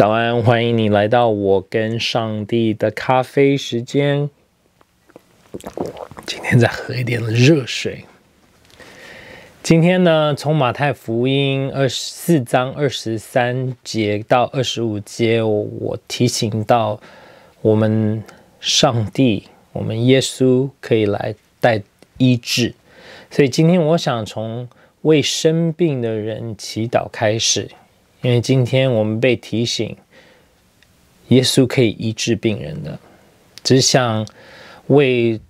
早安，欢迎你来到我跟上帝的咖啡时间。今天再喝一点的热水。今天呢，从马太福音二十四章二十三节到二十五节，我提醒到我们上帝、我们耶稣可以来带医治。所以今天我想从为生病的人祈祷开始。因为今天我们被提醒，耶稣可以医治病人的，只想为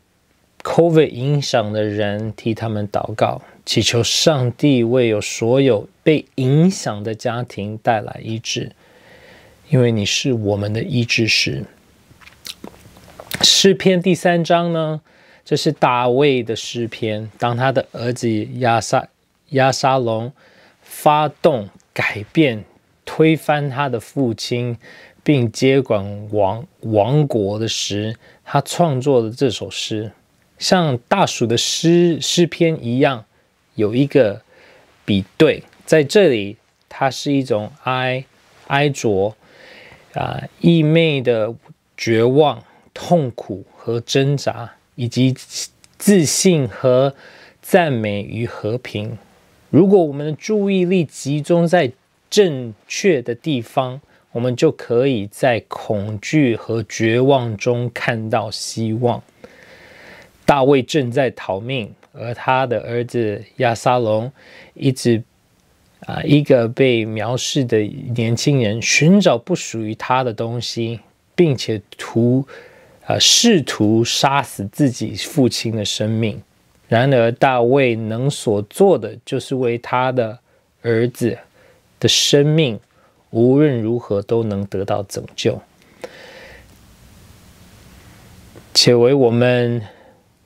COVID 影响的人替他们祷告，祈求上帝为有所有被影响的家庭带来医治，因为你是我们的医治师。诗篇第三章呢，这是大卫的诗篇，当他的儿子亚撒亚沙龙发动。改变、推翻他的父亲，并接管王王国的时，他创作的这首诗，像大暑的诗诗篇一样，有一个比对，在这里，它是一种哀哀着啊，意昧的绝望、痛苦和挣扎，以及自信和赞美与和平。如果我们的注意力集中在正确的地方，我们就可以在恐惧和绝望中看到希望。大卫正在逃命，而他的儿子亚撒龙，一直啊，一个被藐视的年轻人，寻找不属于他的东西，并且图啊，试图杀死自己父亲的生命。然而，大卫能所做的，就是为他的儿子的生命，无论如何都能得到拯救，且为我们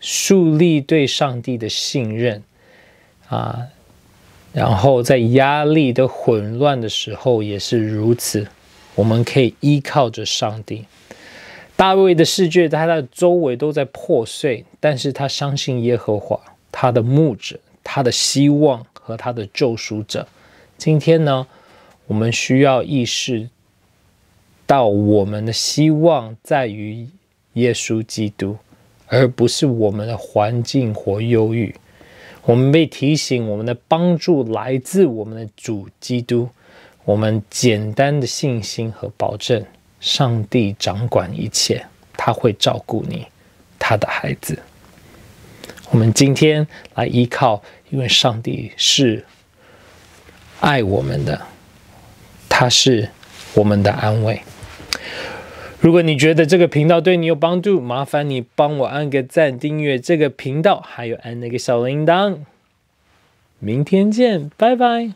树立对上帝的信任啊。然后，在压力的混乱的时候也是如此，我们可以依靠着上帝。大卫的世界，他的周围都在破碎，但是他相信耶和华，他的牧者，他的希望和他的救赎者。今天呢，我们需要意识到，我们的希望在于耶稣基督，而不是我们的环境或忧郁。我们被提醒，我们的帮助来自我们的主基督。我们简单的信心和保证。上帝掌管一切，他会照顾你，他的孩子。我们今天来依靠，因为上帝是爱我们的，他是我们的安慰。如果你觉得这个频道对你有帮助，麻烦你帮我按个赞，订阅这个频道，还有按那个小铃铛。明天见，拜拜。